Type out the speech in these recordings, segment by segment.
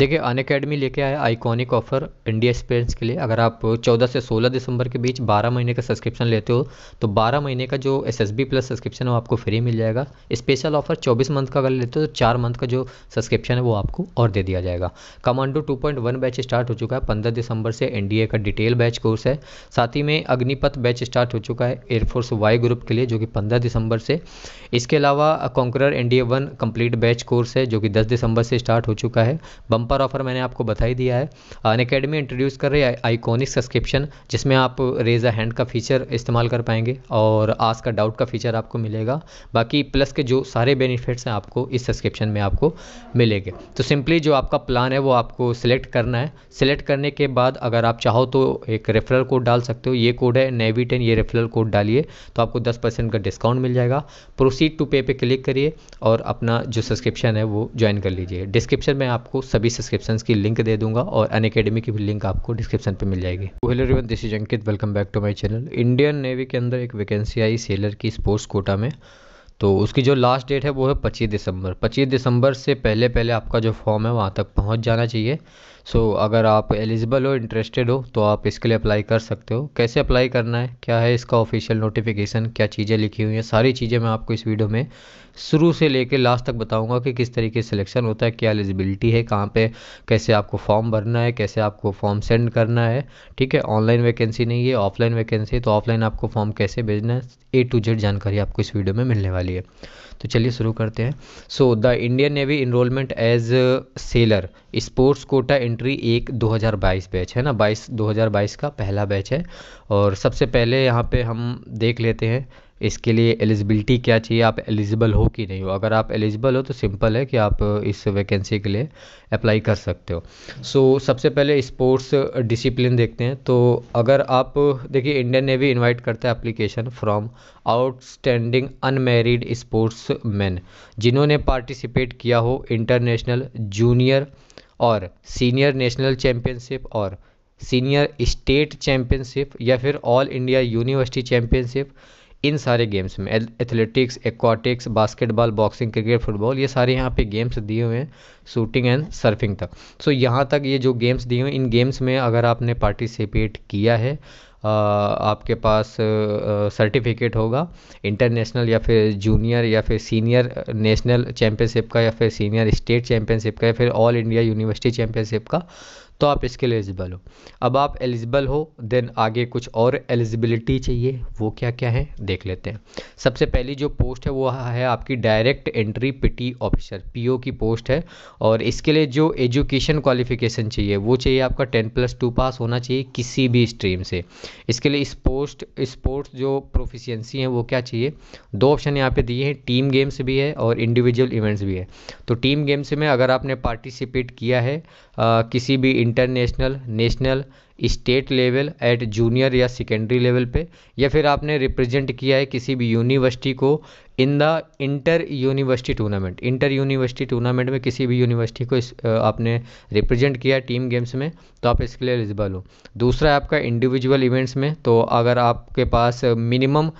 देखिए अन अकेडमी लेके आया आइकॉनिक ऑफर इंडिया स्पेंस के लिए अगर आप 14 से 16 दिसंबर के बीच 12 महीने का सब्सक्रिप्शन लेते हो तो 12 महीने का जो S S B plus subscription है वो आपको फ्री मिल जाएगा स्पेशल ऑफर 24 मंथ का अगर लेते हो तो चार मंथ का जो सब्सक्रिप्शन है वो आपको और दे दिया जाएगा कमांडो टू बैच स्टार्ट हो चुका है पंद्रह दिसंबर से एन का डिटेल बैच कोर्स है साथ ही में अग्निपथ बैच स्टार्ट हो चुका है एयरफोर्स वाई ग्रुप के लिए जो कि पंद्रह दिसंबर से इसके अलावा conqueror N D A one complete batch course है जो कि दस दिसंबर से स्टार्ट हो चुका है बम पर ऑफर मैंने आपको बताई दिया है अन अकेडमी इंट्रोड्यूस कर रही है आइकॉनिक सब्सक्रिप्शन जिसमें आप रेज अ हैंड का फीचर इस्तेमाल कर पाएंगे और आज का डाउट का फीचर आपको मिलेगा बाकी प्लस के जो सारे बेनिफिट्स हैं आपको इस सब्सक्रिप्शन में आपको मिलेंगे तो सिंपली जो आपका प्लान है वो आपको सिलेक्ट करना है सिलेक्ट करने के बाद अगर आप चाहो तो एक रेफरल कोड डाल सकते हो ये कोड है नेवी टेन ये रेफरल कोड डालिए तो आपको दस परसेंट का डिस्काउंट मिल जाएगा प्रोसीड टू पे पे क्लिक करिए और अपना जो सब्सक्रिप्शन है वो ज्वाइन कर लीजिए डिस्क्रिप्शन में आपको सभी डिस्क्रिप्शन की लिंक दे दूंगा और अन अकेडमी की भी लिंक आपको डिस्क्रिप्शन पर मिल जाएगी hello everyone this is Ankit welcome back to my channel Indian navy के अंदर एक वैकेंसी आई सेलर की स्पोर्ट्स कोटा में तो उसकी जो लास्ट डेट है वो है पच्चीस दिसंबर पच्चीस दिसंबर से पहले पहले आपका जो फॉर्म है वहाँ तक पहुँच जाना चाहिए सो so, अगर आप एलिजिबल हो इंटरेस्टेड हो तो आप इसके लिए अप्लाई कर सकते हो कैसे अप्लाई करना है क्या है इसका ऑफिशियल नोटिफिकेशन क्या चीज़ें लिखी हुई हैं सारी चीज़ें मैं आपको इस वीडियो में शुरू से लेकर लास्ट तक बताऊंगा कि किस तरीके सेलेक्शन होता है क्या एलिजिबिलिटी है कहाँ पे कैसे आपको फॉर्म भरना है कैसे आपको फॉर्म सेंड करना है ठीक है ऑनलाइन वैकेंसी नहीं है ऑफलाइन वैकेंसी है तो ऑफलाइन आपको फॉर्म कैसे भेजना है ए टू जेड जानकारी आपको इस वीडियो में मिलने वाली है तो चलिए शुरू करते हैं so the Indian navy enrolment as sailor sports quota entry एक 2022 बैच है ना 22 2022 का पहला बैच है और सबसे पहले यहाँ पे हम देख लेते हैं इसके लिए एलिजिबिलिटी क्या चाहिए आप एलिजिबल हो कि नहीं हो अगर आप एलिजिबल हो तो सिंपल है कि आप इस वैकेंसी के लिए अप्लाई कर सकते हो सो so, सबसे पहले स्पोर्ट्स डिसिप्लिन देखते हैं तो अगर आप देखिए इंडियन नेवी इनवाइट करता है application from outstanding unmarried sports man जिन्होंने पार्टिसिपेट किया हो इंटरनेशनल जूनियर और सीनियर नेशनल चैम्पियनशिप और सीनियर स्टेट चैम्पियनशिप या फिर ऑल इंडिया यूनिवर्सिटी चैम्पियनशिप इन सारे गेम्स में athletics aquatics basketball boxing cricket football ये सारे यहाँ पे गेम्स दिए हुए हैं शूटिंग एंड सर्फिंग तक सो so, यहाँ तक ये जो गेम्स दिए हुए हैं इन गेम्स में अगर आपने पार्टिसिपेट किया है आपके पास सर्टिफिकेट होगा इंटरनेशनल या फिर जूनियर या फिर सीनियर नेशनल चैम्पियनशिप का या फिर सीनियर स्टेट चैम्पियनशिप का या फिर ऑल इंडिया यूनिवर्सिटी चैम्पियनशिप का तो आप इसके लिए एलिजिबल हो अब आप एलिजिबल हो देन आगे कुछ और एलिजिबिलिटी चाहिए वो क्या क्या है देख लेते हैं सबसे पहली जो पोस्ट है वो है आपकी direct entry petty officer PO की पोस्ट है और इसके लिए जो एजुकेशन क्वालिफिकेशन चाहिए वो चाहिए आपका टेन प्लस टू पास होना चाहिए किसी भी स्ट्रीम से इसके लिए इस पोस्ट स्पोर्ट्स जो प्रोफिशियंसी है वो क्या चाहिए दो ऑप्शन यहाँ पे दिए हैं टीम गेम्स भी है और इंडिविजुअल इवेंट्स भी है तो टीम गेम्स में अगर आपने पार्टिसिपेट किया है आ, किसी भी international national state level at junior या सेकेंडरी लेवल पे या फिर आपने रिप्रेजेंट किया है किसी भी यूनिवर्सिटी को in the inter university tournament inter university tournament में किसी भी यूनिवर्सिटी को इस आपने रिप्रेजेंट किया टीम गेम्स में तो आप इसके लिए एलिजिबल हो दूसरा है आपका इंडिविजुअल इवेंट्स में तो अगर आपके पास मिनिमम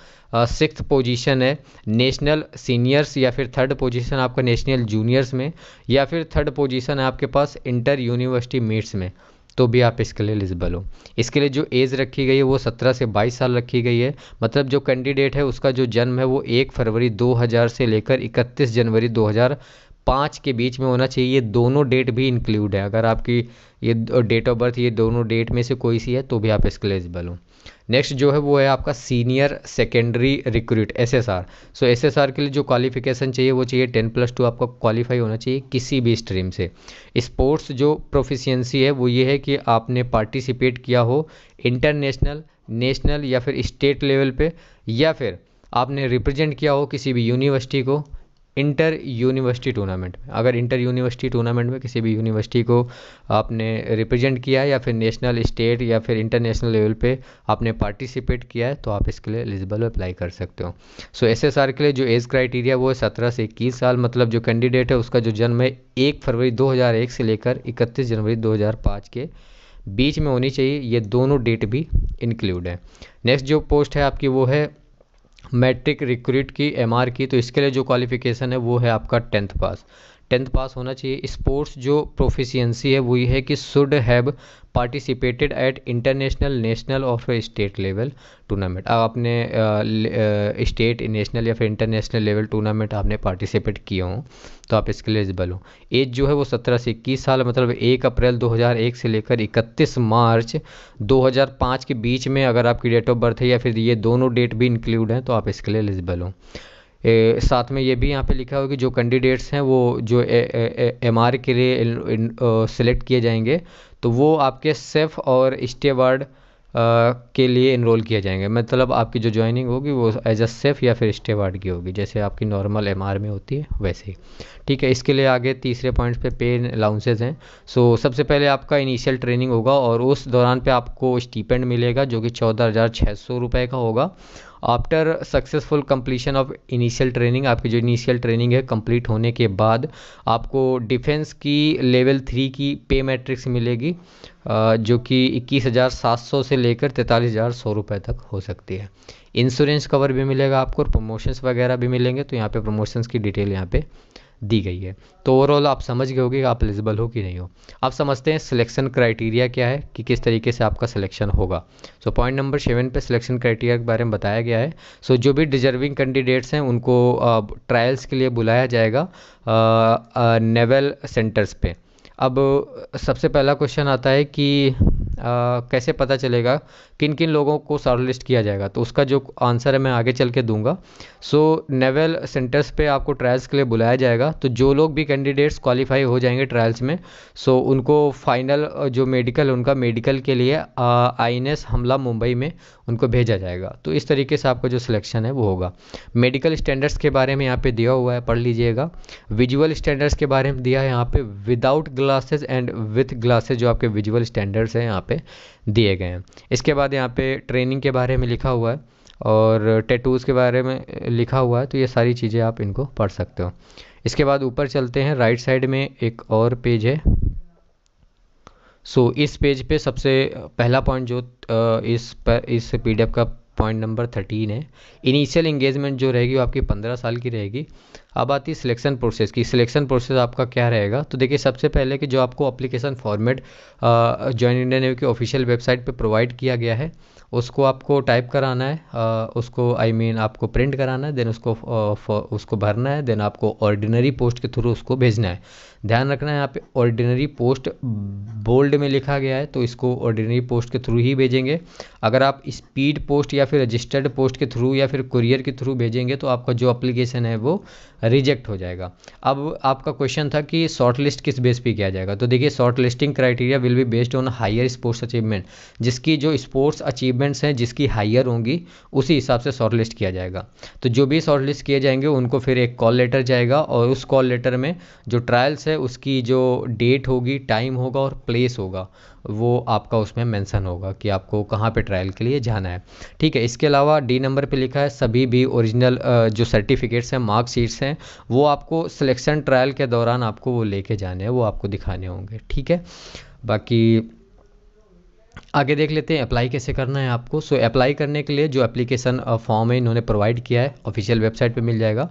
सिक्स पोजीशन है नेशनल सीनियर्स या फिर थर्ड पोजीशन आपका नेशनल जूनियर्स में या फिर थर्ड पोजीशन है आपके पास इंटर यूनिवर्सिटी मीट्स में तो भी आप इसके लिए एलिजिबल हो इसके लिए जो एज़ रखी गई है वो 17 से 22 साल रखी गई है मतलब जो कैंडिडेट है उसका जो जन्म है वो 1 फरवरी 2000 से लेकर 31 जनवरी 2005 के बीच में होना चाहिए ये दोनों डेट भी इंक्लूड है अगर आपकी ये डेट ऑफ बर्थ ये दोनों डेट में से कोई सी है तो भी आप इसके लिए एलिजिबल हों नेक्स्ट जो है वो है आपका senior secondary recruit S S R so S S R के लिए जो क्वालिफिकेशन चाहिए वो चाहिए टेन प्लस टू आपका क्वालिफाई होना चाहिए किसी भी स्ट्रीम से स्पोर्ट्स जो प्रोफिशियंसी है वो ये है कि आपने पार्टिसिपेट किया हो इंटरनेशनल नेशनल या फिर स्टेट लेवल पे या फिर आपने रिप्रेजेंट किया हो किसी भी यूनिवर्सिटी को इंटर यूनिवर्सिटी टूर्नामेंट में अगर इंटर यूनिवर्सिटी टूर्नामेंट में किसी भी यूनिवर्सिटी को आपने रिप्रेजेंट किया है या फिर नेशनल स्टेट या फिर इंटरनेशनल लेवल पे आपने पार्टिसिपेट किया है तो आप इसके लिए एलिजिबल अप्लाई कर सकते हो सो एस एस आर के लिए जो एज क्राइटेरिया वो है सत्रह से इक्कीस साल मतलब जो कैंडिडेट है उसका जो जन्म है एक फरवरी दो हज़ार एक से लेकर इकतीस जनवरी दो हज़ार पाँच के बीच में होनी चाहिए ये दोनों डेट भी इंक्लूड है नेक्स्ट जो पोस्ट है आपकी वो है मैट्रिक रिक्रूट की एम की तो इसके लिए जो क्वालिफिकेशन है वो है आपका टेंथ पास टेंथ पास होना चाहिए स्पोर्ट्स जो प्रोफिशियंसी है वो ये है कि should have participated at international national और फिर स्टेट लेवल टूर्नामेंट अब आपने स्टेट नेशनल या फिर इंटरनेशनल लेवल टूर्नामेंट आपने पार्टिसिपेट किए हों तो आप इसके लिए एलिजिबल हो एज जो है वो सत्रह से इक्कीस साल मतलब एक अप्रैल 2001 से लेकर 31 मार्च 2005 के बीच में अगर आपकी डेट ऑफ बर्थ है या फिर ये दोनों डेट भी इंक्लूड हैं तो आप इसके लिए एलिजिबल हो ए, साथ में ये भी यहाँ पे लिखा होगा कि जो कैंडिडेट्स हैं वो जो एम आर के लिए सिलेक्ट किए जाएंगे तो वो आपके सेफ और स्टे वार्ड के लिए इनरोल किए जाएंगे मतलब आपकी जो ज्वाइनिंग होगी वो एज अ सेफ या फिर स्टे वार्ड की होगी जैसे आपकी नॉर्मल एम में होती है वैसे ही ठीक है इसके लिए आगे तीसरे पॉइंट्स पे पे अलाउंसेज हैं सो सबसे पहले आपका इनिशियल ट्रेनिंग होगा और उस दौरान पे आपको स्टीपेंड मिलेगा जो कि चौदह हज़ार छः सौ रुपये का होगा after successful completion of initial training आपकी जो इनिशियल ट्रेनिंग है कंप्लीट होने के बाद आपको डिफेंस की लेवल थ्री की पे मैट्रिक्स मिलेगी जो कि इक्कीस हज़ार सात सौ से लेकर तैंतालीस हज़ार सौ रुपये तक हो सकती है इंश्योरेंस कवर भी मिलेगा आपको और प्रमोशंस वगैरह भी मिलेंगे तो यहाँ पे प्रमोशंस की डिटेल यहाँ पे दी गई है तो ओवरऑल आप समझ गए होगे कि आप एलिजिबल हो कि नहीं हो आप समझते हैं सिलेक्शन क्राइटेरिया क्या है कि किस तरीके से आपका सिलेक्शन होगा सो पॉइंट नंबर सेवन पे सिलेक्शन क्राइटेरिया के बारे में बताया गया है सो so, जो भी डिजर्विंग कैंडिडेट्स हैं उनको ट्रायल्स के लिए बुलाया जाएगा नेवल सेंटर्स पे अब सबसे पहला क्वेश्चन आता है कि कैसे पता चलेगा किन किन लोगों को शॉर्टलिस्ट किया जाएगा तो उसका जो आंसर है मैं आगे चल के दूंगा सो नेवल सेंटर्स पे आपको ट्रायल्स के लिए बुलाया जाएगा तो जो लोग भी कैंडिडेट्स क्वालिफाई हो जाएंगे ट्रायल्स में सो उनको फाइनल जो मेडिकल उनका मेडिकल के लिए आई हमला मुंबई में उनको भेजा जाएगा तो इस तरीके से आपका जो सिलेक्शन है वो होगा मेडिकल स्टैंडर्ड्स के बारे में यहाँ पे दिया हुआ है पढ़ लीजिएगा विजुअल स्टैंडर्ड्स के बारे में दिया है यहाँ पे without glasses and with glasses जो आपके विजुअल स्टैंडर्ड्स हैं यहाँ पे पे दिए गए हैं इसके बाद यहाँ पे ट्रेनिंग के बारे में लिखा हुआ है और टैटूज़ के बारे में लिखा हुआ है तो ये सारी चीज़ें आप इनको पढ़ सकते हो इसके बाद ऊपर चलते हैं राइट साइड में एक और पेज है सो इस पेज पे सबसे पहला पॉइंट जो इस पर इस पी का पॉइंट नंबर थर्टीन है इनिशियल इंगेजमेंट जो रहेगी वो आपकी पंद्रह साल की रहेगी अब आती है सिलेक्शन प्रोसेस की सिलेक्शन प्रोसेस आपका क्या रहेगा तो देखिए सबसे पहले कि जो आपको application format join India navy की ऑफिशियल वेबसाइट पे प्रोवाइड किया गया है उसको आपको टाइप कराना है आ, उसको आई I मीन mean, आपको प्रिंट कराना है देन उसको आ, उसको भरना है देन आपको ऑर्डिनरी पोस्ट के थ्रू उसको भेजना है ध्यान रखना है यहाँ पे ऑर्डिनरी पोस्ट बोल्ड में लिखा गया है तो इसको ऑर्डिनरी पोस्ट के थ्रू ही भेजेंगे अगर आप स्पीड पोस्ट या फिर रजिस्टर्ड पोस्ट के थ्रू या फिर कुरियर के थ्रू भेजेंगे तो आपका जो अप्लीकेशन है वो रिजेक्ट हो जाएगा अब आपका क्वेश्चन था कि शॉर्ट लिस्ट किस बेस पे किया जाएगा तो देखिए short listing criteria will be based on higher sports achievement जिसकी जो स्पोर्ट्स अचीवमेंट्स हैं जिसकी हायर होंगी उसी हिसाब से शॉर्ट लिस्ट किया जाएगा तो जो भी शॉर्ट लिस्ट किए जाएंगे उनको फिर एक कॉल लेटर जाएगा और उस कॉल लेटर में जो ट्रायल्स है उसकी जो डेट होगी टाइम होगा और प्लेस होगा वो आपका उसमें मेंशन होगा कि आपको कहाँ पे ट्रायल के लिए जाना है ठीक है इसके अलावा डी नंबर पे लिखा है सभी भी ओरिजिनल जो सर्टिफिकेट्स हैं मार्कशीट्स हैं हैं वो आपको सिलेक्शन ट्रायल के दौरान आपको वो लेके जाने हैं वो आपको दिखाने होंगे ठीक है बाकी आगे देख लेते हैं अप्लाई कैसे करना है आपको सो so, अप्लाई करने के लिए जो एप्लीकेशन फॉर्म है इन्होंने प्रोवाइड किया है ऑफिशियल वेबसाइट पे मिल जाएगा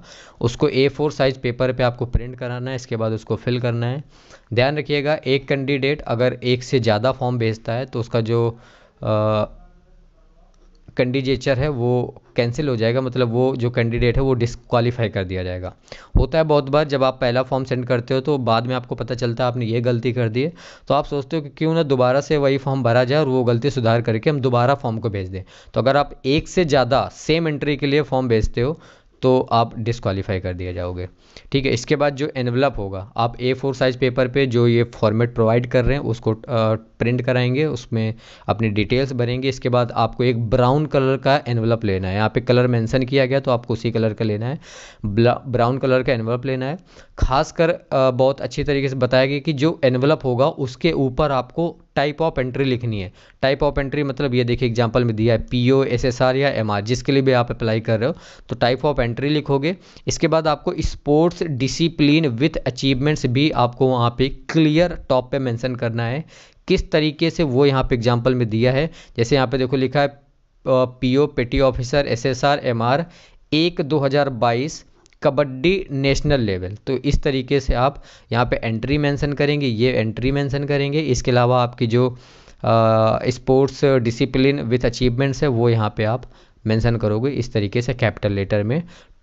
उसको ए फोर साइज पेपर पे आपको प्रिंट कराना है इसके बाद उसको फिल करना है ध्यान रखिएगा एक कैंडिडेट अगर एक से ज़्यादा फॉर्म भेजता है तो उसका जो आ, कैंडिडेचर है वो कैंसिल हो जाएगा मतलब वो जो कैंडिडेट है वो डिसक्वालीफाई कर दिया जाएगा होता है बहुत बार जब आप पहला फॉर्म सेंड करते हो तो बाद में आपको पता चलता है आपने ये गलती कर दी है तो आप सोचते हो कि क्यों ना दोबारा से वही फॉर्म भरा जाए और वो गलती सुधार करके हम दोबारा फॉर्म को भेज दें तो अगर आप एक से ज़्यादा सेम एंट्री के लिए फॉर्म भेजते हो तो आप डिसक्वालीफाई कर दिया जाओगे ठीक है इसके बाद जो एनवलप होगा आप ए फोर साइज़ पेपर पे जो ये फॉर्मेट प्रोवाइड कर रहे हैं उसको प्रिंट कराएंगे उसमें अपनी डिटेल्स भरेंगे इसके बाद आपको एक ब्राउन कलर का एनवलप लेना है यहाँ पे कलर मेंशन किया गया तो आपको उसी कलर का लेना है ब्राउन कलर का एनवलप लेना है खासकर बहुत अच्छी तरीके से बताया गया कि जो एनवलप होगा उसके ऊपर आपको टाइप ऑफ एंट्री लिखनी है टाइप ऑफ एंट्री मतलब ये देखिए एग्जाम्पल में दिया है P O S S R या एम आर जिसके लिए भी आप अप्लाई कर रहे हो तो टाइप ऑफ एंट्री लिखोगे इसके बाद आपको स्पोर्ट्स डिसिप्लिन विथ अचीवमेंट्स भी आपको वहाँ पे क्लियर टॉप पे मेंशन करना है किस तरीके से वो यहाँ पे एग्जाम्पल में दिया है जैसे यहाँ पे देखो लिखा है P O petty officer S S R M R एक दो हज़ार बाईस कबड्डी नेशनल लेवल तो इस तरीके से आप यहाँ पे एंट्री मेंशन करेंगे ये एंट्री मेंशन करेंगे इसके अलावा आपकी जो स्पोर्ट्स डिसिप्लिन विथ अचीवमेंट्स है वो यहाँ पे आप मेंशन करोगे इस तरीके से कैपिटल लेटर में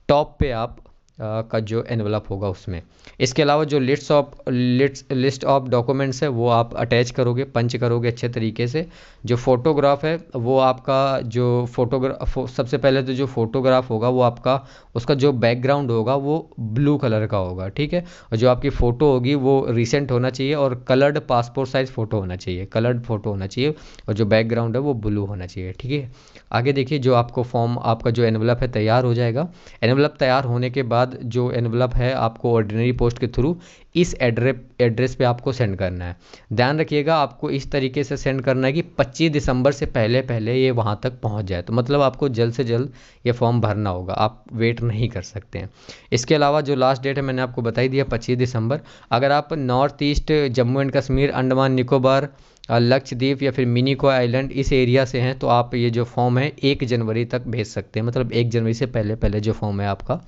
टॉप पे आप का जो एनवलप होगा उसमें इसके अलावा जो list of list list of documents है वो आप अटैच करोगे पंच करोगे अच्छे तरीके से जो फोटोग्राफ है वो आपका जो फोटोग्राफ सबसे पहले तो जो फोटोग्राफ होगा वो आपका उसका जो बैकग्राउंड होगा वो ब्लू कलर का होगा ठीक है और जो आपकी फ़ोटो होगी वो रिसेंट होना चाहिए और कलर्ड पासपोर्ट साइज़ फ़ोटो होना चाहिए कलर्ड फ़ोटो होना चाहिए और जो बैकग्राउंड है वो ब्लू होना चाहिए ठीक है आगे देखिए जो आपको फॉर्म आपका जो एनवलप है तैयार हो जाएगा एनवलप तैयार होने के बाद बाद जो एनवलप है आपको ऑर्डिनरी पोस्ट के थ्रू इस एड्रे एड्रेस पे आपको सेंड करना है ध्यान रखिएगा आपको इस तरीके से सेंड करना है कि 25 दिसंबर से पहले पहले ये वहाँ तक पहुँच जाए तो मतलब आपको जल्द से जल्द ये फॉर्म भरना होगा आप वेट नहीं कर सकते हैं इसके अलावा जो लास्ट डेट है मैंने आपको बताई दिया पच्चीस दिसंबर अगर आप north east Jammu and Kashmir Andaman Nicobar Lakshadweep या फिर मिनी को आइलैंड इस एरिया से हैं तो आप ये जो फॉर्म है एक जनवरी तक भेज सकते हैं मतलब एक जनवरी से पहले पहले जो फॉर्म है आपका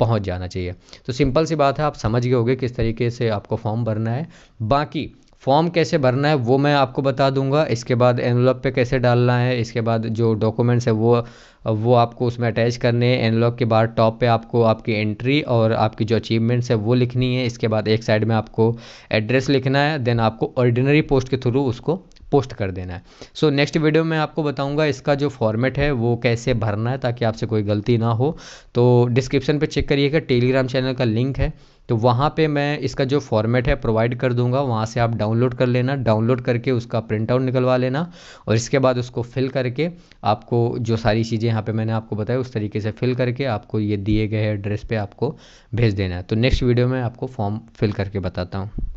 पहुँच जाना चाहिए तो सिंपल सी बात है आप समझ गए होगे किस तरीके से आपको फॉर्म भरना है बाकी फॉर्म कैसे भरना है वो मैं आपको बता दूंगा इसके बाद एनलॉग पे कैसे डालना है इसके बाद जो डॉक्यूमेंट्स है वो वो आपको उसमें अटैच करने हैं एनलॉग के बाद टॉप पे आपको आपकी एंट्री और आपकी जो अचीवमेंट्स है वो लिखनी है इसके बाद एक साइड में आपको एड्रेस लिखना है देन आपको ऑर्डिनरी पोस्ट के थ्रू उसको पोस्ट कर देना है सो नेक्स्ट वीडियो में आपको बताऊंगा इसका जो फॉर्मेट है वो कैसे भरना है ताकि आपसे कोई गलती ना हो तो डिस्क्रिप्शन पे चेक करिएगा टेलीग्राम चैनल का लिंक है तो वहाँ पे मैं इसका जो फॉर्मेट है प्रोवाइड कर दूंगा वहाँ से आप डाउनलोड कर लेना डाउनलोड करके उसका प्रिंट आउट निकलवा लेना और इसके बाद उसको फिल करके आपको जो सारी चीज़ें यहाँ पे मैंने आपको बताया उस तरीके से फिल करके आपको ये दिए गए एड्रेस पे आपको भेज देना है तो नेक्स्ट वीडियो में आपको फॉर्म फिल करके बताता हूँ